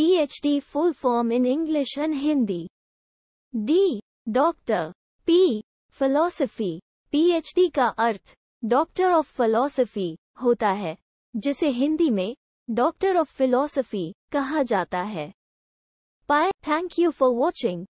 PhD full form in English and Hindi. D. Doctor P philosophy PhD का अर्थ doctor of philosophy होता है जिसे हिंदी में डॉक्टर ऑफ फिलोसफी कहा जाता है पाए थैंक यू फॉर वॉचिंग